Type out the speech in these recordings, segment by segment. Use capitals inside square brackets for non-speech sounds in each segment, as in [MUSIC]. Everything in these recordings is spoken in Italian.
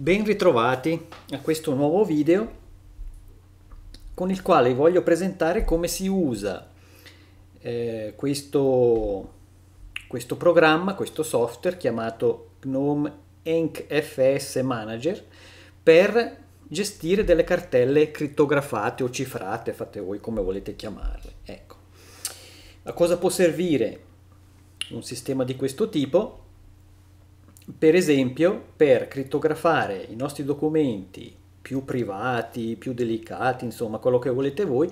ben ritrovati a questo nuovo video con il quale voglio presentare come si usa eh, questo, questo, programma, questo software chiamato GNOME EncFS Manager per gestire delle cartelle crittografate o cifrate, fate voi come volete chiamarle. Ecco. A cosa può servire un sistema di questo tipo? Per esempio, per crittografare i nostri documenti più privati, più delicati, insomma, quello che volete voi,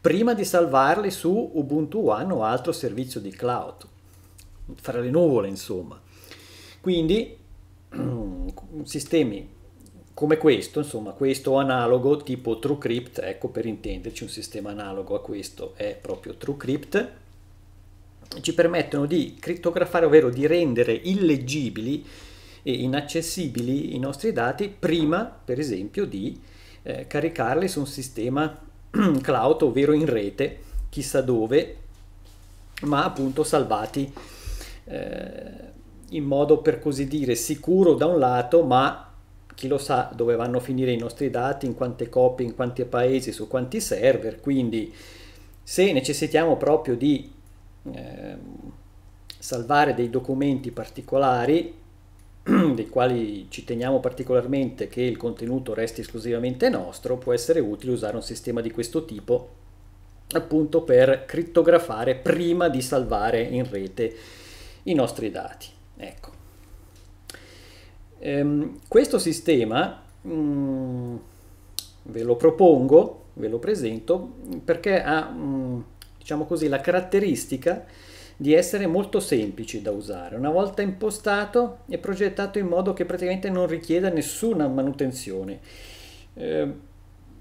prima di salvarli su Ubuntu One o altro servizio di cloud, fra le nuvole, insomma. Quindi [CLEARS THROAT] sistemi come questo, insomma, questo analogo tipo TrueCrypt, ecco per intenderci un sistema analogo a questo è proprio TrueCrypt ci permettono di crittografare, ovvero di rendere illeggibili e inaccessibili i nostri dati prima, per esempio, di eh, caricarli su un sistema [CLEARS THROAT] cloud, ovvero in rete, chissà dove, ma appunto salvati eh, in modo per così dire sicuro da un lato, ma chi lo sa dove vanno a finire i nostri dati, in quante copie, in quanti paesi, su quanti server, quindi se necessitiamo proprio di Ehm, salvare dei documenti particolari [CLEARS THROAT] dei quali ci teniamo particolarmente che il contenuto resti esclusivamente nostro, può essere utile usare un sistema di questo tipo appunto per crittografare prima di salvare in rete i nostri dati. Ecco. Ehm, questo sistema mh, mm, ve lo propongo, ve lo presento perché ha mh, mm, diciamo così, la caratteristica di essere molto semplici da usare. Una volta impostato è progettato in modo che praticamente non richieda nessuna manutenzione. Eh,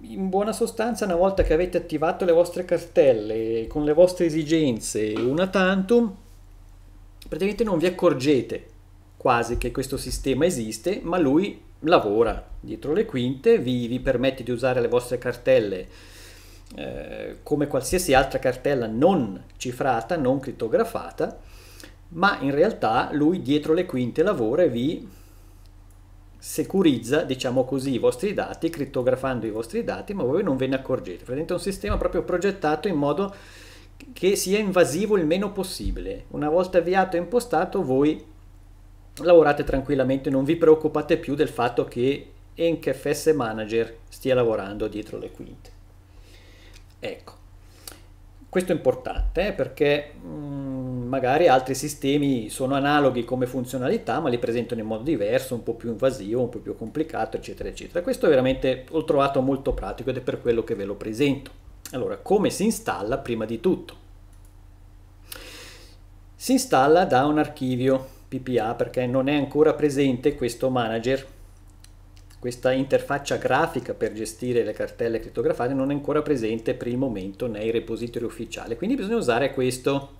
in buona sostanza, una volta che avete attivato le vostre cartelle con le vostre esigenze una tantum, praticamente non vi accorgete quasi che questo sistema esiste, ma lui lavora dietro le quinte, vi, vi permette di usare le vostre cartelle eh, come qualsiasi altra cartella non cifrata, non crittografata, ma in realtà lui dietro le quinte lavora e vi securizza, diciamo così, i vostri dati, crittografando i vostri dati, ma voi non ve ne accorgete. Praticamente è un sistema proprio progettato in modo che sia invasivo il meno possibile. Una volta avviato e impostato, voi lavorate tranquillamente, non vi preoccupate più del fatto che EncFS Manager stia lavorando dietro le quinte. Ecco, questo è importante eh, perché mh, mm, magari altri sistemi sono analoghi come funzionalità ma li presentano in modo diverso, un po' più invasivo, un po' più complicato, eccetera, eccetera. Questo veramente l'ho trovato molto pratico ed è per quello che ve lo presento. Allora, come si installa prima di tutto? Si installa da un archivio PPA perché non è ancora presente questo manager questa interfaccia grafica per gestire le cartelle crittografate non è ancora presente per il momento nei repository ufficiali, quindi bisogna usare questo,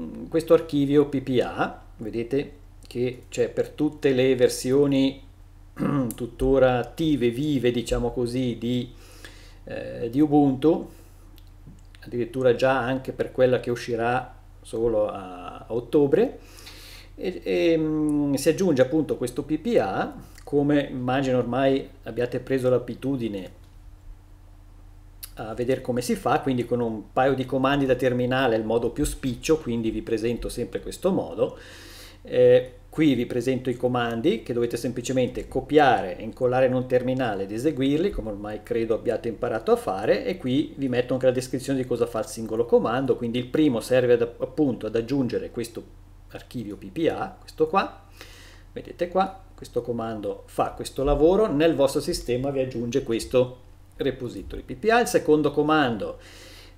mm, questo archivio PPA, vedete che c'è per tutte le versioni [CLEARS THROAT] tuttora attive, vive diciamo così, di, eh, di Ubuntu, addirittura già anche per quella che uscirà solo a, a ottobre, e, e, mm, si aggiunge appunto questo PPA come immagino ormai abbiate preso l'abitudine a vedere come si fa, quindi con un paio di comandi da terminale il modo più spiccio, quindi vi presento sempre questo modo. Eh, qui vi presento i comandi che dovete semplicemente copiare incollare in un terminale ed eseguirli, come ormai credo abbiate imparato a fare, e qui vi metto anche la descrizione di cosa fa il singolo comando, quindi il primo serve ad, appunto ad aggiungere questo archivio PPA, questo qua, vedete qua, questo comando fa questo lavoro, nel vostro sistema vi aggiunge questo repository PPA. Il secondo comando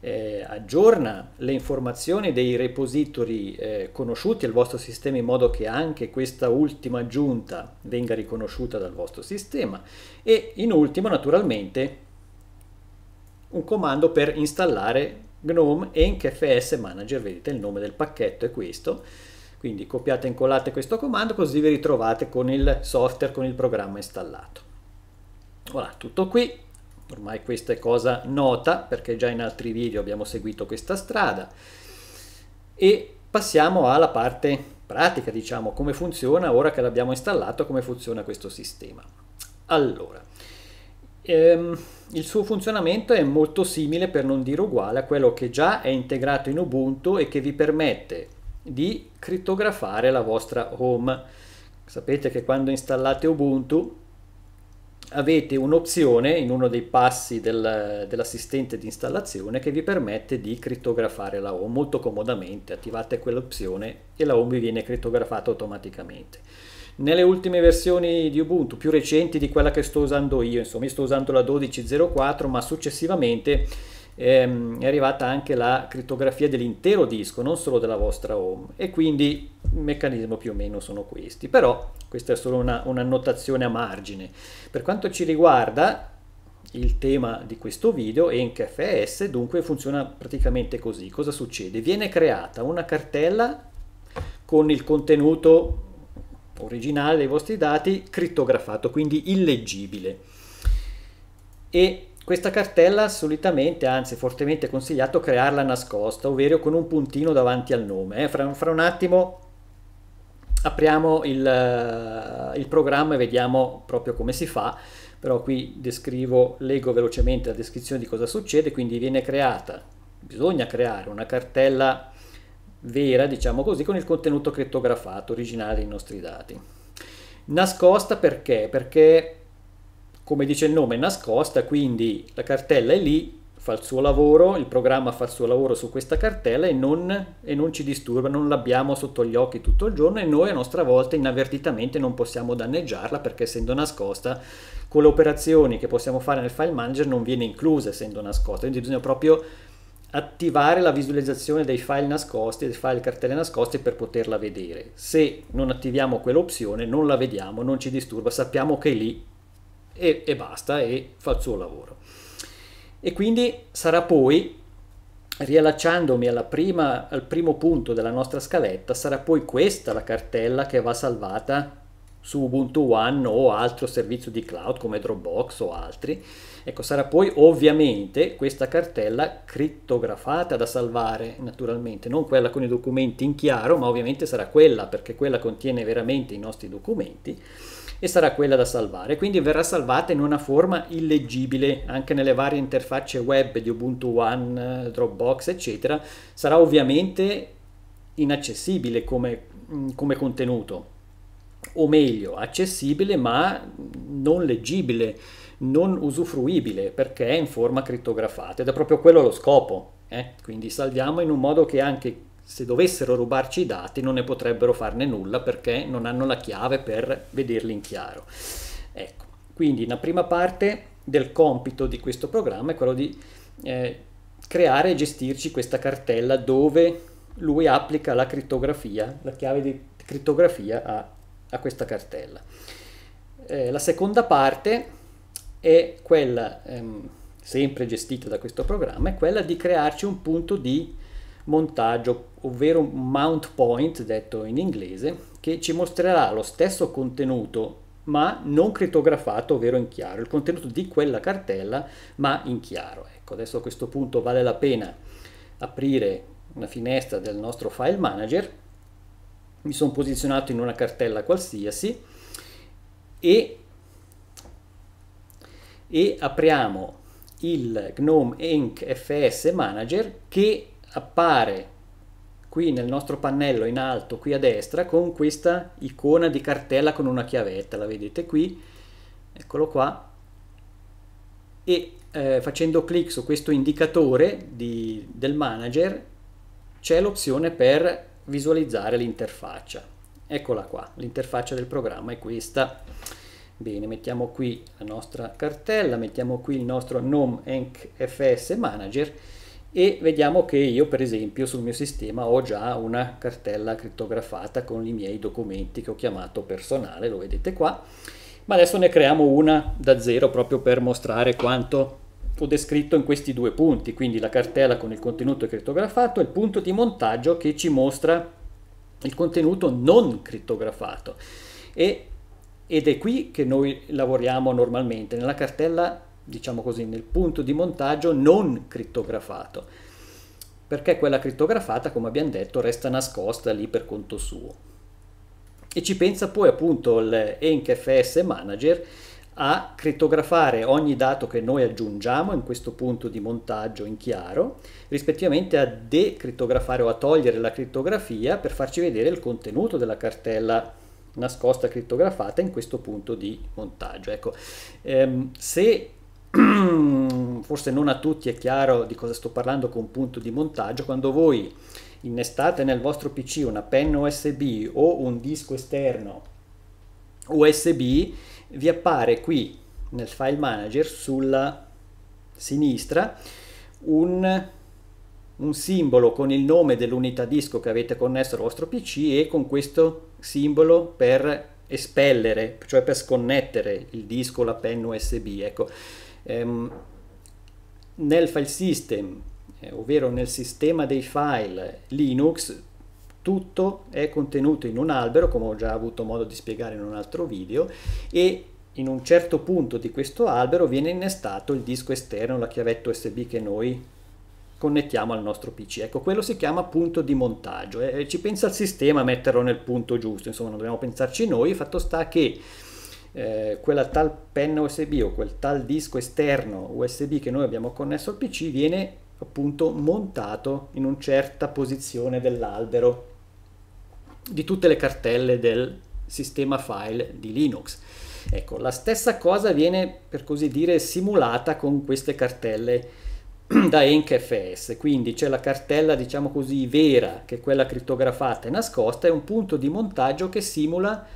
eh, aggiorna le informazioni dei repository eh, conosciuti al vostro sistema in modo che anche questa ultima aggiunta venga riconosciuta dal vostro sistema e in ultimo naturalmente un comando per installare GNOME e in KFS Manager, vedete il nome del pacchetto è questo, quindi copiate e incollate questo comando così vi ritrovate con il software, con il programma installato. Voilà, tutto qui. Ormai questa è cosa nota perché già in altri video abbiamo seguito questa strada. E passiamo alla parte pratica, diciamo, come funziona ora che l'abbiamo installato, come funziona questo sistema. Allora, ehm, il suo funzionamento è molto simile, per non dire uguale, a quello che già è integrato in Ubuntu e che vi permette di crittografare la vostra home. Sapete che quando installate Ubuntu avete un'opzione in uno dei passi del, dell'assistente di installazione che vi permette di crittografare la home molto comodamente. Attivate quell'opzione e la home vi viene crittografata automaticamente. Nelle ultime versioni di Ubuntu, più recenti di quella che sto usando io, insomma, io sto usando la 12.04, ma successivamente Ehm, è arrivata anche la crittografia dell'intero disco, non solo della vostra home. E quindi il meccanismo più o meno sono questi. Però questa è solo una, un'annotazione a margine. Per quanto ci riguarda, il tema di questo video e NKFS dunque funziona praticamente così. Cosa succede? Viene creata una cartella con il contenuto originale dei vostri dati crittografato, quindi illeggibile. E questa cartella solitamente, anzi fortemente consigliato, crearla nascosta, ovvero con un puntino davanti al nome. Eh. Fra, fra, un attimo apriamo il, uh, il programma e vediamo proprio come si fa, però qui descrivo, leggo velocemente la descrizione di cosa succede, quindi viene creata, bisogna creare una cartella vera, diciamo così, con il contenuto crittografato originale dei nostri dati. Nascosta perché? Perché come dice il nome, è nascosta, quindi la cartella è lì, fa il suo lavoro, il programma fa il suo lavoro su questa cartella e non, e non ci disturba, non l'abbiamo sotto gli occhi tutto il giorno e noi a nostra volta inavvertitamente non possiamo danneggiarla perché essendo nascosta con le operazioni che possiamo fare nel file manager non viene inclusa essendo nascosta, quindi bisogna proprio attivare la visualizzazione dei file nascosti, dei file cartelle nascosti per poterla vedere. Se non attiviamo quell'opzione non la vediamo, non ci disturba, sappiamo che è lì e, e basta e fa il suo lavoro. E quindi sarà poi, riallacciandomi prima, al primo punto della nostra scaletta, sarà poi questa la cartella che va salvata su Ubuntu One o altro servizio di cloud come Dropbox o altri. Ecco, sarà poi ovviamente questa cartella crittografata da salvare naturalmente, non quella con i documenti in chiaro, ma ovviamente sarà quella perché quella contiene veramente i nostri documenti e sarà quella da salvare. Quindi verrà salvata in una forma illeggibile anche nelle varie interfacce web di Ubuntu One, Dropbox, eccetera. Sarà ovviamente inaccessibile come, mm, come contenuto, o meglio, accessibile ma non leggibile, non usufruibile perché è in forma crittografata ed è proprio quello lo scopo. Eh? Quindi salviamo in un modo che anche se dovessero rubarci i dati non ne potrebbero farne nulla perché non hanno la chiave per vederli in chiaro. Ecco, quindi la prima parte del compito di questo programma è quello di eh, creare e gestirci questa cartella dove lui applica la crittografia, la chiave di crittografia a, a questa cartella. Eh, la seconda parte è quella, ehm, sempre gestita da questo programma, è quella di crearci un punto di montaggio, ovvero mount point detto in inglese, che ci mostrerà lo stesso contenuto ma non crittografato, ovvero in chiaro, il contenuto di quella cartella ma in chiaro. Ecco, adesso a questo punto vale la pena aprire una finestra del nostro file manager, mi sono posizionato in una cartella qualsiasi e, e apriamo il GNOME Inc. FS Manager che appare qui nel nostro pannello in alto qui a destra con questa icona di cartella con una chiavetta la vedete qui eccolo qua e eh, facendo clic su questo indicatore di, del manager c'è l'opzione per visualizzare l'interfaccia eccola qua l'interfaccia del programma è questa bene mettiamo qui la nostra cartella mettiamo qui il nostro nom enc fs manager e vediamo che io per esempio sul mio sistema ho già una cartella crittografata con i miei documenti che ho chiamato personale, lo vedete qua, ma adesso ne creiamo una da zero proprio per mostrare quanto ho descritto in questi due punti, quindi la cartella con il contenuto crittografato e il punto di montaggio che ci mostra il contenuto non crittografato. E, ed è qui che noi lavoriamo normalmente, nella cartella diciamo così, nel punto di montaggio non crittografato, perché quella crittografata, come abbiamo detto, resta nascosta lì per conto suo. E ci pensa poi appunto l'ENCFS Manager a crittografare ogni dato che noi aggiungiamo in questo punto di montaggio in chiaro, rispettivamente a decrittografare o a togliere la crittografia per farci vedere il contenuto della cartella nascosta crittografata in questo punto di montaggio. Ecco, ehm, se [CLEARS THROAT] forse non a tutti è chiaro di cosa sto parlando con un punto di montaggio, quando voi innestate nel vostro PC una penna USB o un disco esterno USB, vi appare qui nel file manager sulla sinistra un, un simbolo con il nome dell'unità disco che avete connesso al vostro PC e con questo simbolo per espellere, cioè per sconnettere il disco, la penna USB. Ecco Ehm, nel file system, eh, ovvero nel sistema dei file Linux, tutto è contenuto in un albero, come ho già avuto modo di spiegare in un altro video, e in un certo punto di questo albero viene innestato il disco esterno, la chiavetta USB che noi connettiamo al nostro PC. Ecco, quello si chiama punto di montaggio eh, ci pensa il sistema a metterlo nel punto giusto, insomma non dobbiamo pensarci noi, fatto sta che eh, quella tal penna USB o quel tal disco esterno USB che noi abbiamo connesso al PC viene appunto montato in una certa posizione dell'albero di tutte le cartelle del sistema file di Linux. Ecco, la stessa cosa viene per così dire simulata con queste cartelle [CLEARS THROAT] da EncFS, quindi c'è la cartella diciamo così vera, che è quella crittografata e nascosta, è un punto di montaggio che simula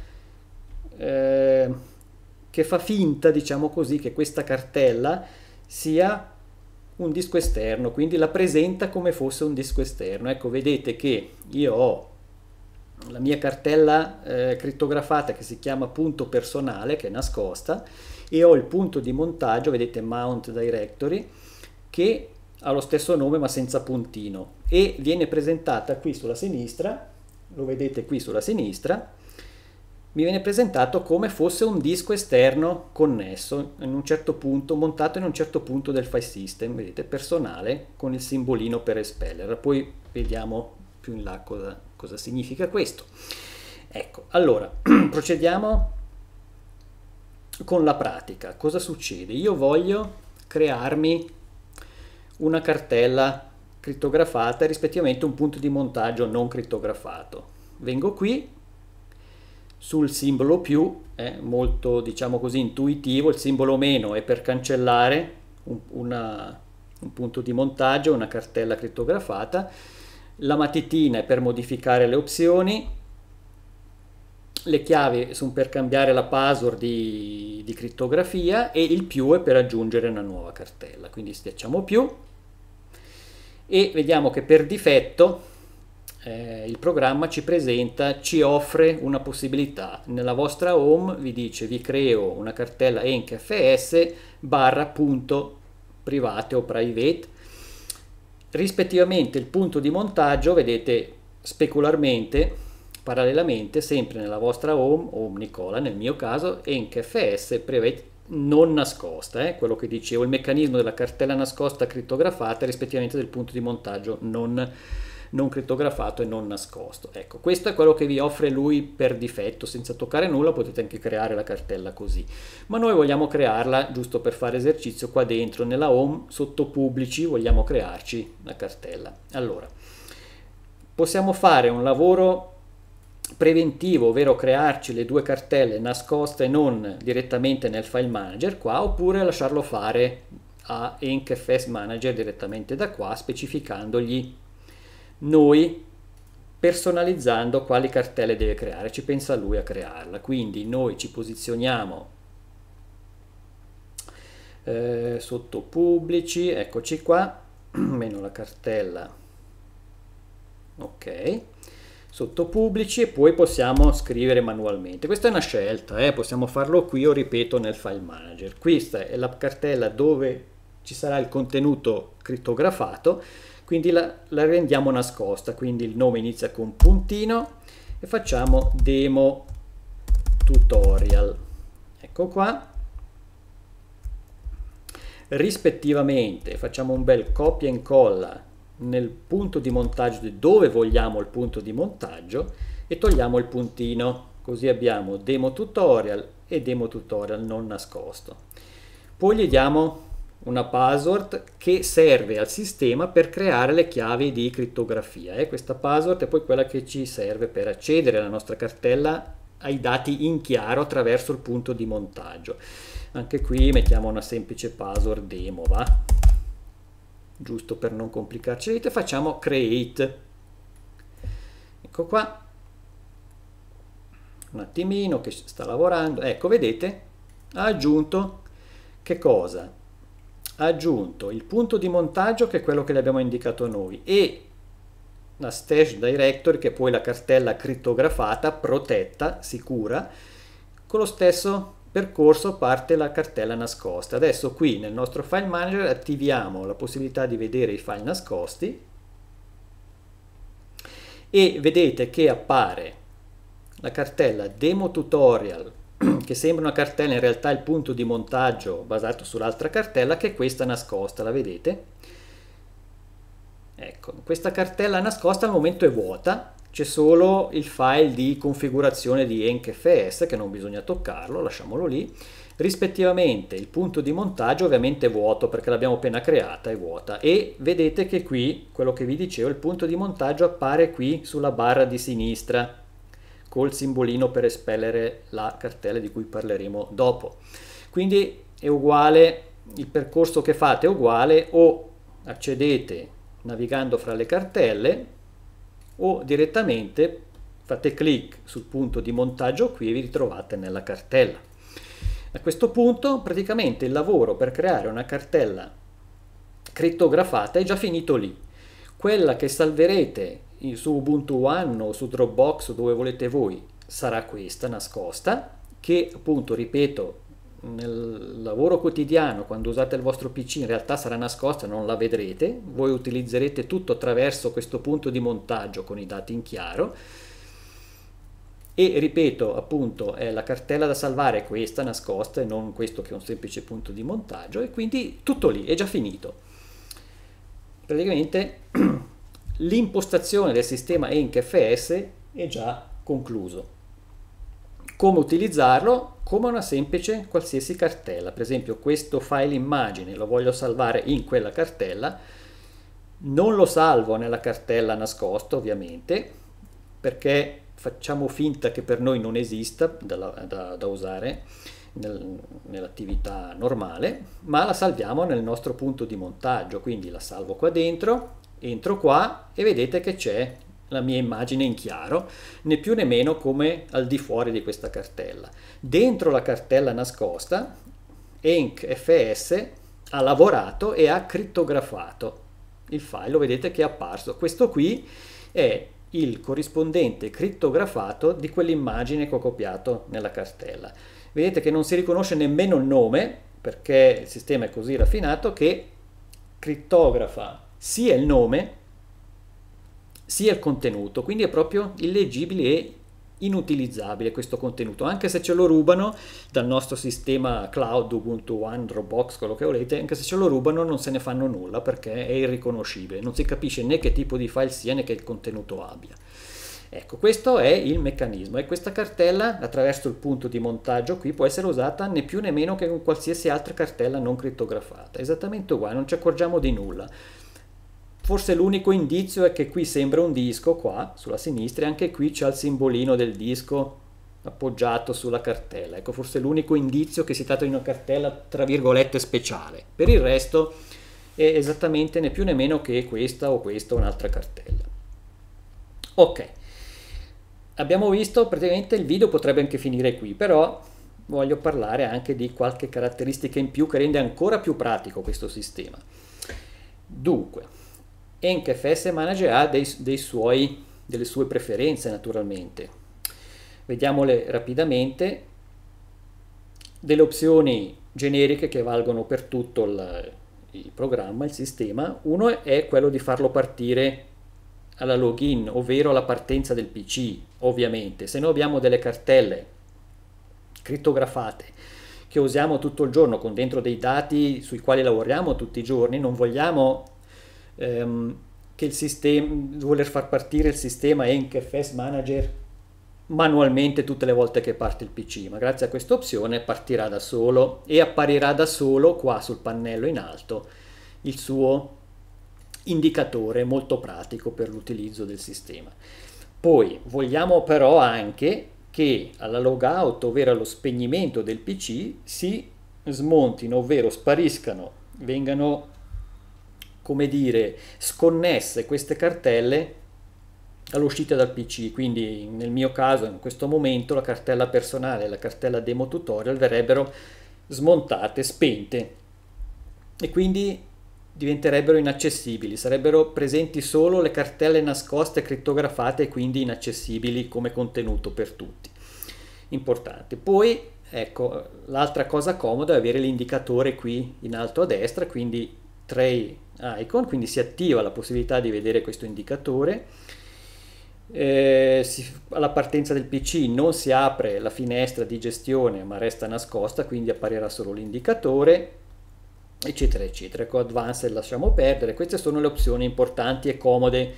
Ehm, che fa finta, diciamo così, che questa cartella sia un disco esterno, quindi la presenta come fosse un disco esterno. Ecco, vedete che io ho la mia cartella eh, crittografata che si chiama punto personale, che è nascosta, e ho il punto di montaggio, vedete Mount Directory, che ha lo stesso nome ma senza puntino e viene presentata qui sulla sinistra, lo vedete qui sulla sinistra, mi viene presentato come fosse un disco esterno connesso in un certo punto, montato in un certo punto del file system, vedete, personale, con il simbolino per espeller. Poi vediamo più in là cosa, cosa significa questo. Ecco, allora, [CLEARS THROAT] procediamo con la pratica. Cosa succede? Io voglio crearmi una cartella crittografata e rispettivamente un punto di montaggio non crittografato. Vengo qui, sul simbolo più è molto diciamo così intuitivo il simbolo meno è per cancellare un, una, un punto di montaggio una cartella crittografata la matitina è per modificare le opzioni le chiavi sono per cambiare la password di, di, crittografia e il più è per aggiungere una nuova cartella. Quindi schiacciamo più e vediamo che per difetto eh, il programma ci presenta, ci offre una possibilità. Nella vostra home vi dice vi creo una cartella encfs barra punto private o private. Rispettivamente il punto di montaggio, vedete specularmente, parallelamente, sempre nella vostra home, home Nicola nel mio caso, encfs private non nascosta, eh? quello che dicevo, il meccanismo della cartella nascosta crittografata rispettivamente del punto di montaggio non nascosta non crittografato e non nascosto. Ecco, questo è quello che vi offre lui per difetto, senza toccare nulla potete anche creare la cartella così, ma noi vogliamo crearla giusto per fare esercizio qua dentro, nella home, sotto pubblici, vogliamo crearci la cartella. Allora, possiamo fare un lavoro preventivo, ovvero crearci le due cartelle nascoste e non direttamente nel file manager qua, oppure lasciarlo fare a EncFS Manager direttamente da qua specificandogli noi personalizzando quali cartelle deve creare, ci pensa lui a crearla, quindi noi ci posizioniamo eh, sotto pubblici, eccoci qua, [CLEARS THROAT] meno la cartella, ok, sotto pubblici e poi possiamo scrivere manualmente, questa è una scelta, eh, possiamo farlo qui o ripeto nel file manager, questa è la cartella dove ci sarà il contenuto crittografato, quindi la, la rendiamo nascosta, quindi il nome inizia con puntino e facciamo demo tutorial. Ecco qua. Rispettivamente facciamo un bel copia e incolla nel punto di montaggio di dove vogliamo il punto di montaggio e togliamo il puntino così abbiamo demo tutorial e demo tutorial non nascosto poi gli diamo una password che serve al sistema per creare le chiavi di crittografia. Eh? Questa password è poi quella che ci serve per accedere alla nostra cartella ai dati in chiaro attraverso il punto di montaggio. Anche qui mettiamo una semplice password demo, va? Giusto per non complicarci la facciamo create. Ecco qua. Un attimino che sta lavorando. Ecco, vedete? Ha aggiunto che cosa? aggiunto il punto di montaggio che è quello che le abbiamo indicato noi e la Stash Directory che è poi la cartella crittografata, protetta, sicura, con lo stesso percorso parte la cartella nascosta. Adesso qui nel nostro file manager attiviamo la possibilità di vedere i file nascosti e vedete che appare la cartella demo tutorial [CLEARS THROAT] che sembra una cartella, in realtà è il punto di montaggio basato sull'altra cartella, che è questa nascosta, la vedete? Ecco, questa cartella nascosta al momento è vuota, c'è solo il file di configurazione di ENCFS che non bisogna toccarlo, lasciamolo lì. Rispettivamente il punto di montaggio ovviamente è vuoto perché l'abbiamo appena creata, è vuota. E vedete che qui, quello che vi dicevo, il punto di montaggio appare qui sulla barra di sinistra col simbolino per espellere la cartella di cui parleremo dopo. Quindi è uguale, il percorso che fate è uguale o accedete navigando fra le cartelle o direttamente fate clic sul punto di montaggio qui e vi ritrovate nella cartella. A questo punto praticamente il lavoro per creare una cartella crittografata è già finito lì. Quella che salverete su Ubuntu One o su Dropbox o dove volete voi sarà questa nascosta che appunto ripeto nel lavoro quotidiano quando usate il vostro pc in realtà sarà nascosta non la vedrete voi utilizzerete tutto attraverso questo punto di montaggio con i dati in chiaro e ripeto appunto eh, la cartella da salvare questa nascosta e non questo che è un semplice punto di montaggio e quindi tutto lì è già finito praticamente [CLEARS THROAT] l'impostazione del sistema ENCFS è già concluso. Come utilizzarlo? Come una semplice qualsiasi cartella, per esempio questo file immagine lo voglio salvare in quella cartella, non lo salvo nella cartella nascosta ovviamente, perché facciamo finta che per noi non esista da, da, da usare nel, nell'attività normale, ma la salviamo nel nostro punto di montaggio, quindi la salvo qua dentro, entro qua e vedete che c'è la mia immagine in chiaro, né più né meno come al di fuori di questa cartella. Dentro la cartella nascosta, EncFS ha lavorato e ha crittografato il file, lo vedete che è apparso. Questo qui è il corrispondente crittografato di quell'immagine che ho copiato nella cartella. Vedete che non si riconosce nemmeno il nome, perché il sistema è così raffinato, che crittografa sia il nome sia il contenuto, quindi è proprio illeggibile e inutilizzabile questo contenuto, anche se ce lo rubano dal nostro sistema cloud Ubuntu One, Dropbox, quello che volete, anche se ce lo rubano non se ne fanno nulla perché è irriconoscibile, non si capisce né che tipo di file sia né che contenuto abbia. Ecco, questo è il meccanismo e questa cartella attraverso il punto di montaggio qui può essere usata né più né meno che con qualsiasi altra cartella non crittografata, esattamente uguale, non ci accorgiamo di nulla. Forse l'unico indizio è che qui sembra un disco, qua sulla sinistra, e anche qui c'è il simbolino del disco appoggiato sulla cartella. Ecco, forse l'unico indizio che si tratta di una cartella, tra virgolette, speciale. Per il resto è esattamente né più né meno che questa o questa o un'altra cartella. Ok, abbiamo visto, praticamente il video potrebbe anche finire qui, però voglio parlare anche di qualche caratteristica in più che rende ancora più pratico questo sistema. Dunque, Enke Feste Manager ha dei, dei suoi, delle sue preferenze naturalmente. Vediamole rapidamente. Delle opzioni generiche che valgono per tutto il, il programma, il sistema. Uno è quello di farlo partire alla login, ovvero alla partenza del PC, ovviamente. Se noi abbiamo delle cartelle crittografate che usiamo tutto il giorno con dentro dei dati sui quali lavoriamo tutti i giorni, non vogliamo ehm, che il sistema, voler far partire il sistema e Manager manualmente tutte le volte che parte il PC, ma grazie a questa opzione partirà da solo e apparirà da solo qua sul pannello in alto il suo indicatore molto pratico per l'utilizzo del sistema. Poi vogliamo però anche che alla logout, ovvero allo spegnimento del PC, si smontino, ovvero spariscano, vengano come dire, sconnesse queste cartelle all'uscita dal PC, quindi nel mio caso in questo momento la cartella personale e la cartella demo tutorial verrebbero smontate, spente e quindi diventerebbero inaccessibili, sarebbero presenti solo le cartelle nascoste, crittografate e quindi inaccessibili come contenuto per tutti. Importante. Poi, ecco, l'altra cosa comoda è avere l'indicatore qui in alto a destra, quindi tre icon, quindi si attiva la possibilità di vedere questo indicatore. Eh, si, alla partenza del PC non si apre la finestra di gestione ma resta nascosta, quindi apparirà solo l'indicatore, eccetera, eccetera. Ecco, Advanced lasciamo perdere, queste sono le opzioni importanti e comode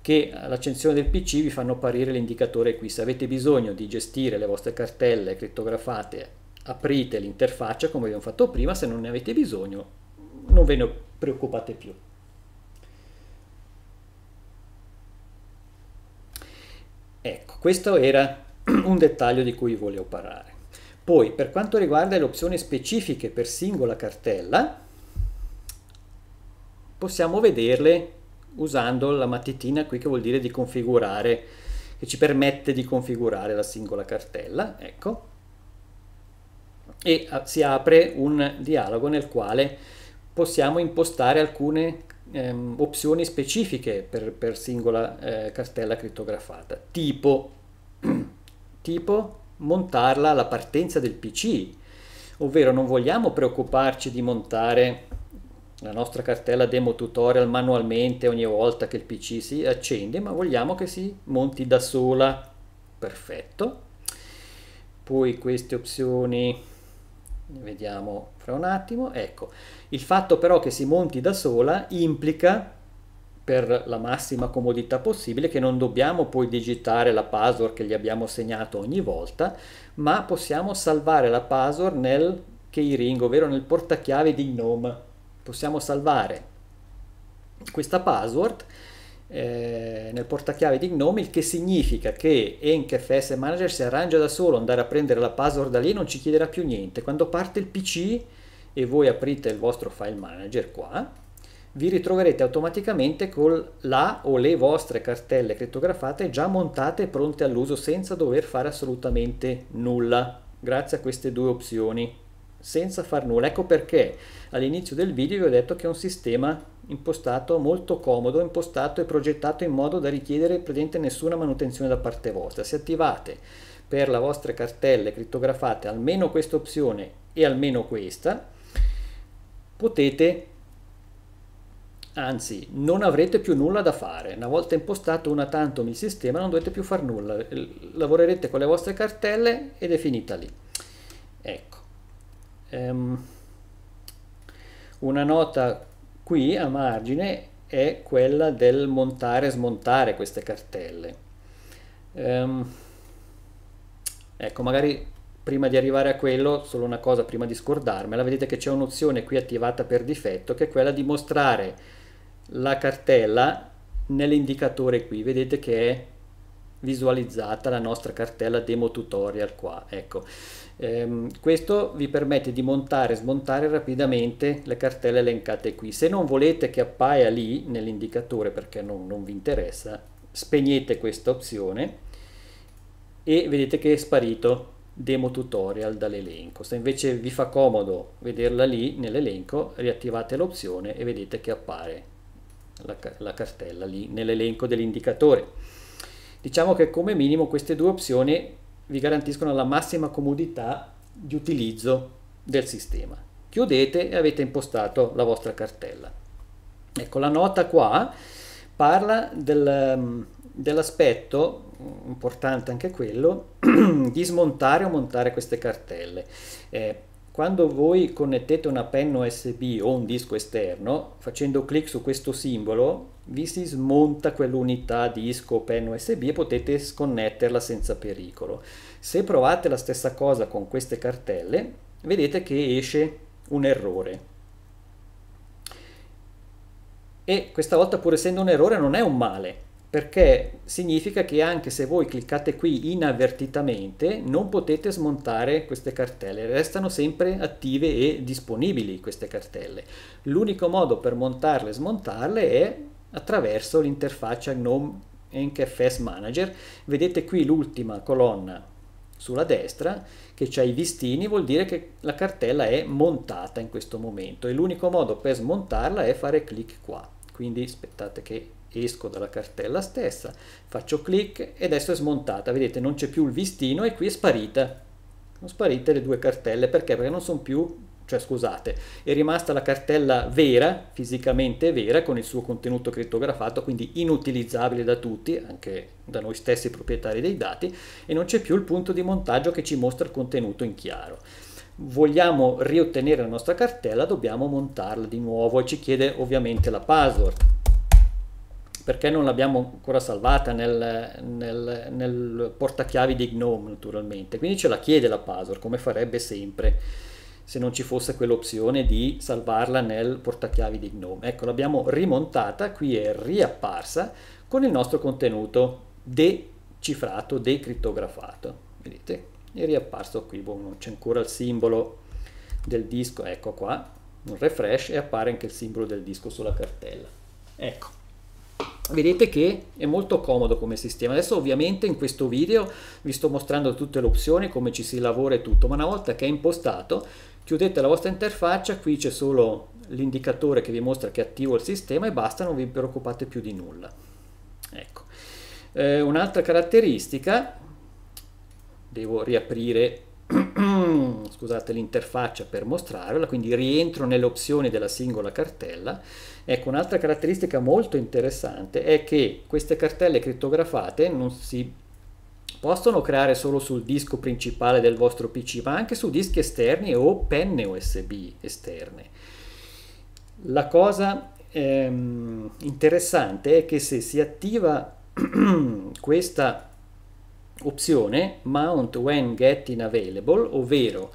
che all'accensione del PC vi fanno apparire l'indicatore qui. Se avete bisogno di gestire le vostre cartelle crittografate, aprite l'interfaccia come abbiamo fatto prima, se non ne avete bisogno non ve ne preoccupate più. Ecco, questo era un dettaglio di cui volevo parlare. Poi, per quanto riguarda le opzioni specifiche per singola cartella, possiamo vederle usando la matitina qui che vuol dire di configurare, che ci permette di configurare la singola cartella, ecco, e ah, si apre un dialogo nel quale possiamo impostare alcune ehm, opzioni specifiche per, per singola eh, cartella crittografata, tipo, [CLEARS THROAT] tipo montarla alla partenza del PC, ovvero non vogliamo preoccuparci di montare la nostra cartella demo tutorial manualmente ogni volta che il PC si accende, ma vogliamo che si monti da sola. Perfetto. Poi queste opzioni vediamo fra un attimo, ecco, il fatto però che si monti da sola implica per la massima comodità possibile che non dobbiamo poi digitare la password che gli abbiamo segnato ogni volta, ma possiamo salvare la password nel keyring, ovvero nel portachiave di GNOME. Possiamo salvare questa password eh, nel portachiave di Gnome, il che significa che EncFS Manager si arrangia da solo, andare a prendere la password da lì non ci chiederà più niente. Quando parte il PC e voi aprite il vostro file manager qua, vi ritroverete automaticamente con la o le vostre cartelle crittografate già montate e pronte all'uso senza dover fare assolutamente nulla, grazie a queste due opzioni senza far nulla. Ecco perché all'inizio del video vi ho detto che è un sistema impostato molto comodo, impostato e progettato in modo da richiedere praticamente nessuna manutenzione da parte vostra. Se attivate per le vostre cartelle crittografate almeno questa opzione e almeno questa, potete anzi non avrete più nulla da fare una volta impostato una tantum il sistema non dovete più fare nulla lavorerete con le vostre cartelle ed è finita lì ecco ehm, una nota qui a margine è quella del montare e smontare queste cartelle. Ehm, ecco, magari prima di arrivare a quello, solo una cosa prima di scordarmela, vedete che c'è un'opzione qui attivata per difetto che è quella di mostrare la cartella nell'indicatore qui, vedete che è visualizzata la nostra cartella demo tutorial qua, ecco. Ehm, questo vi permette di montare e smontare rapidamente le cartelle elencate qui. Se non volete che appaia lì nell'indicatore perché non, non vi interessa, spegnete questa opzione e vedete che è sparito demo tutorial dall'elenco. Se invece vi fa comodo vederla lì nell'elenco, riattivate l'opzione e vedete che appare la, la cartella lì nell'elenco dell'indicatore. Diciamo che come minimo queste due opzioni vi garantiscono la massima comodità di utilizzo del sistema. Chiudete e avete impostato la vostra cartella. Ecco, la nota qua parla del, mm, dell'aspetto, mm, importante anche quello, [CLEARS THROAT] di smontare o montare queste cartelle. Eh, quando voi connettete una penna USB o un disco esterno, facendo clic su questo simbolo, vi si smonta quell'unità disco o penna USB e potete sconnetterla senza pericolo. Se provate la stessa cosa con queste cartelle, vedete che esce un errore. E questa volta, pur essendo un errore, non è un male, perché significa che anche se voi cliccate qui inavvertitamente non potete smontare queste cartelle, restano sempre attive e disponibili queste cartelle. L'unico modo per montarle e smontarle è attraverso l'interfaccia GNOME NKFS Manager. Vedete qui l'ultima colonna sulla destra che c'è i vistini vuol dire che la cartella è montata in questo momento e l'unico modo per smontarla è fare clic qua quindi aspettate che esco dalla cartella stessa, faccio clic e adesso è smontata, vedete non c'è più il vistino e qui è sparita, sono sparite le due cartelle, perché? Perché non sono più, cioè scusate, è rimasta la cartella vera, fisicamente vera, con il suo contenuto crittografato, quindi inutilizzabile da tutti, anche da noi stessi proprietari dei dati, e non c'è più il punto di montaggio che ci mostra il contenuto in chiaro vogliamo riottenere la nostra cartella dobbiamo montarla di nuovo e ci chiede ovviamente la password perché non l'abbiamo ancora salvata nel, nel, nel, portachiavi di Gnome naturalmente. Quindi ce la chiede la password, come farebbe sempre se non ci fosse quell'opzione di salvarla nel portachiavi di Gnome. Ecco, l'abbiamo rimontata, qui è riapparsa con il nostro contenuto decifrato, decriptografato. Vedete? È riapparso qui, boh, non c'è ancora il simbolo del disco, ecco qua, un refresh e appare anche il simbolo del disco sulla cartella. Ecco, vedete che è molto comodo come sistema adesso ovviamente in questo video vi sto mostrando tutte le opzioni come ci si lavora e tutto ma una volta che è impostato chiudete la vostra interfaccia qui c'è solo l'indicatore che vi mostra che è attivo il sistema e basta non vi preoccupate più di nulla ecco eh, un'altra caratteristica devo riaprire [CLEARS THROAT] scusate l'interfaccia per mostrarvela, quindi rientro nelle opzioni della singola cartella. Ecco, un'altra caratteristica molto interessante è che queste cartelle crittografate non si possono creare solo sul disco principale del vostro PC, ma anche su dischi esterni o penne USB esterne. La cosa ehm, interessante è che se si attiva [CLEARS THROAT] questa opzione mount when getting available, ovvero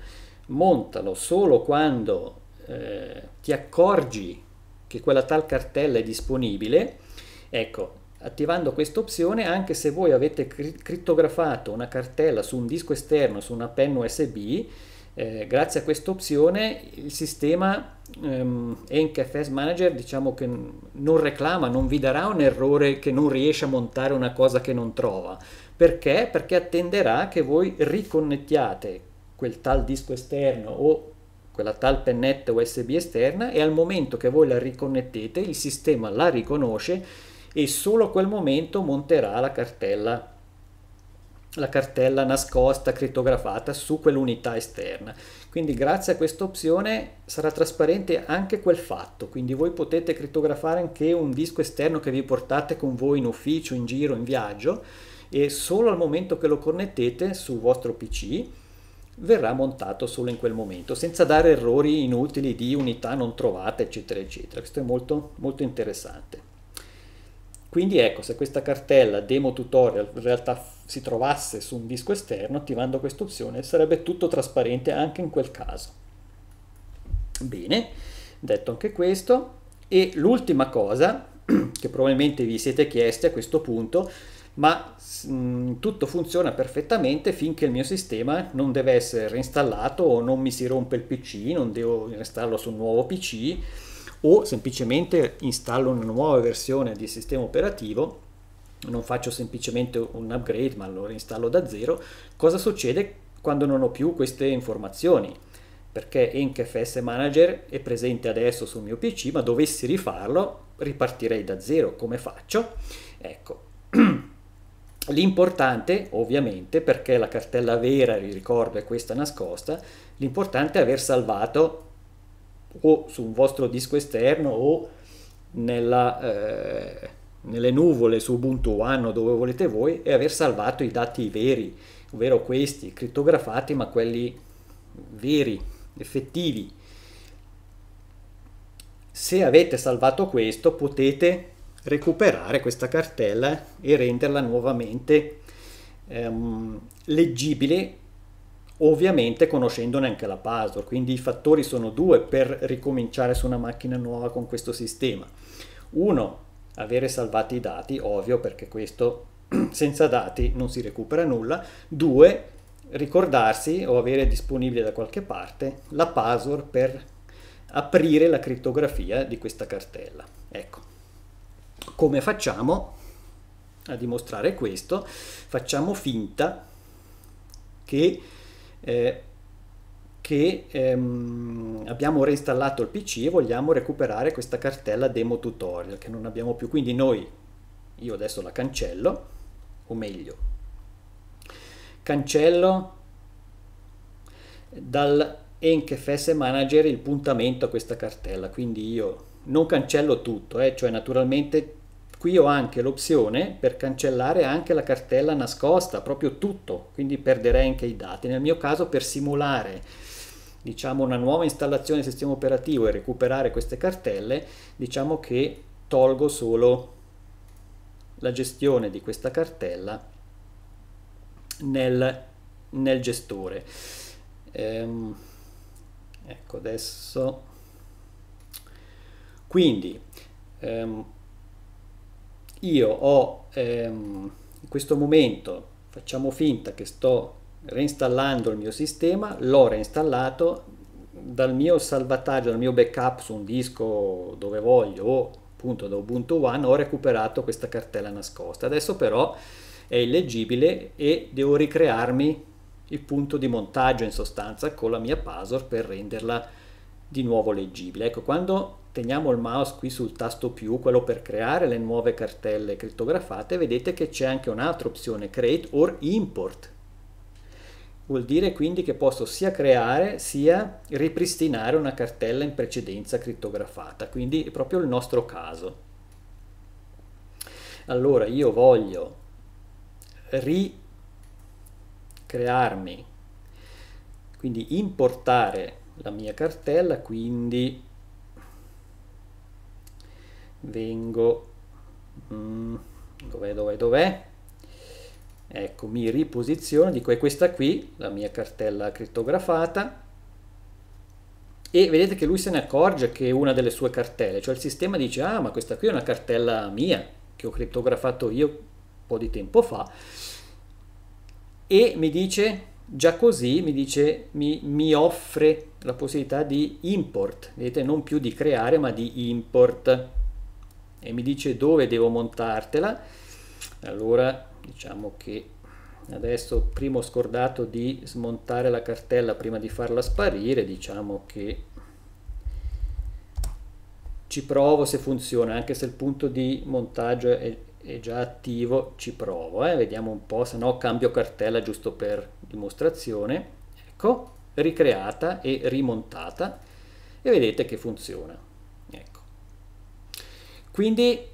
montalo solo quando eh, ti accorgi che quella tal cartella è disponibile. Ecco, attivando questa opzione, anche se voi avete cri crittografato una cartella su un disco esterno, su una penna USB, eh, grazie a questa opzione il sistema ehm, Manager diciamo che non reclama, non vi darà un errore che non riesce a montare una cosa che non trova, perché? Perché attenderà che voi riconnettiate quel tal disco esterno o quella tal pennetta USB esterna e al momento che voi la riconnettete il sistema la riconosce e solo a quel momento monterà la cartella la cartella nascosta, crittografata su quell'unità esterna. Quindi grazie a questa opzione sarà trasparente anche quel fatto, quindi voi potete crittografare anche un disco esterno che vi portate con voi in ufficio, in giro, in viaggio e solo al momento che lo connettete sul vostro PC verrà montato solo in quel momento, senza dare errori inutili di unità non trovate, eccetera, eccetera. Questo è molto, molto interessante. Quindi ecco, se questa cartella demo tutorial in realtà si trovasse su un disco esterno, attivando questa opzione sarebbe tutto trasparente anche in quel caso. Bene, detto anche questo. E l'ultima cosa [CLEARS THROAT] che probabilmente vi siete chiesti a questo punto ma mh, mm, tutto funziona perfettamente finché il mio sistema non deve essere reinstallato o non mi si rompe il PC, non devo installarlo su un nuovo PC o semplicemente installo una nuova versione di sistema operativo, non faccio semplicemente un upgrade ma lo reinstallo da zero, cosa succede quando non ho più queste informazioni? Perché EncFS Manager è presente adesso sul mio PC, ma dovessi rifarlo, ripartirei da zero, come faccio? Ecco, L'importante, ovviamente, perché la cartella vera, vi ricordo, è questa nascosta, l'importante è aver salvato o su un vostro disco esterno o nella, eh, nelle nuvole su Ubuntu One o dove volete voi e aver salvato i dati veri, ovvero questi, crittografati, ma quelli veri, effettivi. Se avete salvato questo potete recuperare questa cartella e renderla nuovamente ehm, leggibile ovviamente conoscendone anche la password quindi i fattori sono due per ricominciare su una macchina nuova con questo sistema uno avere salvati i dati ovvio perché questo [CLEARS THROAT] senza dati non si recupera nulla due ricordarsi o avere disponibile da qualche parte la password per aprire la criptografia di questa cartella ecco come facciamo a dimostrare questo? Facciamo finta che, eh, che ehm, abbiamo reinstallato il PC e vogliamo recuperare questa cartella demo tutorial che non abbiamo più. Quindi noi, io adesso la cancello, o meglio, cancello dal EnchFS Manager il puntamento a questa cartella, quindi io non cancello tutto, eh, cioè naturalmente Qui ho anche l'opzione per cancellare anche la cartella nascosta, proprio tutto, quindi perderei anche i dati. Nel mio caso per simulare diciamo, una nuova installazione del sistema operativo e recuperare queste cartelle, diciamo che tolgo solo la gestione di questa cartella nel, nel gestore. Ehm, ecco adesso quindi ehm, io ho ehm, in questo momento, facciamo finta che sto reinstallando il mio sistema, l'ho reinstallato dal mio salvataggio, dal mio backup su un disco dove voglio o appunto da Ubuntu One ho recuperato questa cartella nascosta. Adesso però è illeggibile e devo ricrearmi il punto di montaggio in sostanza con la mia password per renderla di nuovo leggibile. Ecco, quando teniamo il mouse qui sul tasto più, quello per creare le nuove cartelle crittografate, vedete che c'è anche un'altra opzione, create or import. Vuol dire quindi che posso sia creare sia ripristinare una cartella in precedenza crittografata, quindi è proprio il nostro caso. Allora io voglio ricrearmi, quindi importare la mia cartella, quindi vengo mm, dov'è dov'è dov'è ecco mi riposiziono dico è questa qui la mia cartella crittografata e vedete che lui se ne accorge che è una delle sue cartelle cioè il sistema dice ah ma questa qui è una cartella mia che ho crittografato io un po' di tempo fa e mi dice già così mi dice mi, mi offre la possibilità di import vedete non più di creare ma di import e mi dice dove devo montartela allora diciamo che adesso prima ho scordato di smontare la cartella prima di farla sparire diciamo che ci provo se funziona anche se il punto di montaggio è, è già attivo ci provo eh? vediamo un po' se no cambio cartella giusto per dimostrazione ecco ricreata e rimontata e vedete che funziona quindi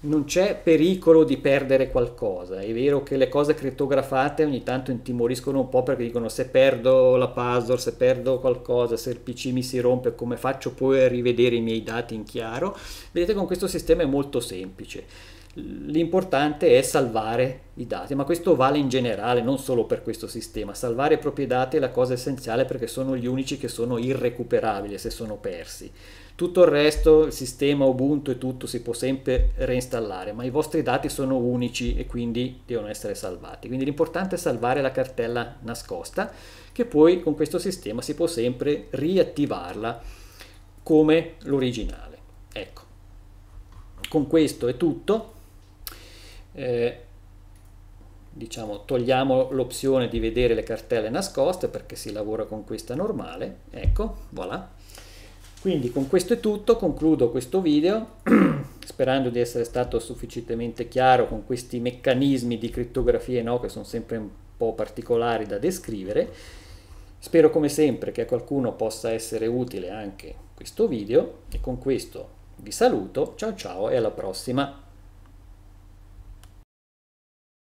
non c'è pericolo di perdere qualcosa. È vero che le cose crittografate ogni tanto intimoriscono un po' perché dicono se perdo la password, se perdo qualcosa, se il PC mi si rompe, come faccio poi a rivedere i miei dati in chiaro? Vedete con questo sistema è molto semplice. L'importante è salvare i dati, ma questo vale in generale, non solo per questo sistema. Salvare i propri dati è la cosa essenziale perché sono gli unici che sono irrecuperabili se sono persi. Tutto il resto, il sistema Ubuntu e tutto si può sempre reinstallare, ma i vostri dati sono unici e quindi devono essere salvati. Quindi l'importante è salvare la cartella nascosta, che poi con questo sistema si può sempre riattivarla come l'originale. Ecco, con questo è tutto. Eh, diciamo togliamo l'opzione di vedere le cartelle nascoste perché si lavora con questa normale. Ecco, voilà. Quindi con questo è tutto, concludo questo video [CLEARS THROAT] sperando di essere stato sufficientemente chiaro con questi meccanismi di criptografia no, che sono sempre un po' particolari da descrivere. Spero come sempre che a qualcuno possa essere utile anche questo video e con questo vi saluto, ciao ciao e alla prossima!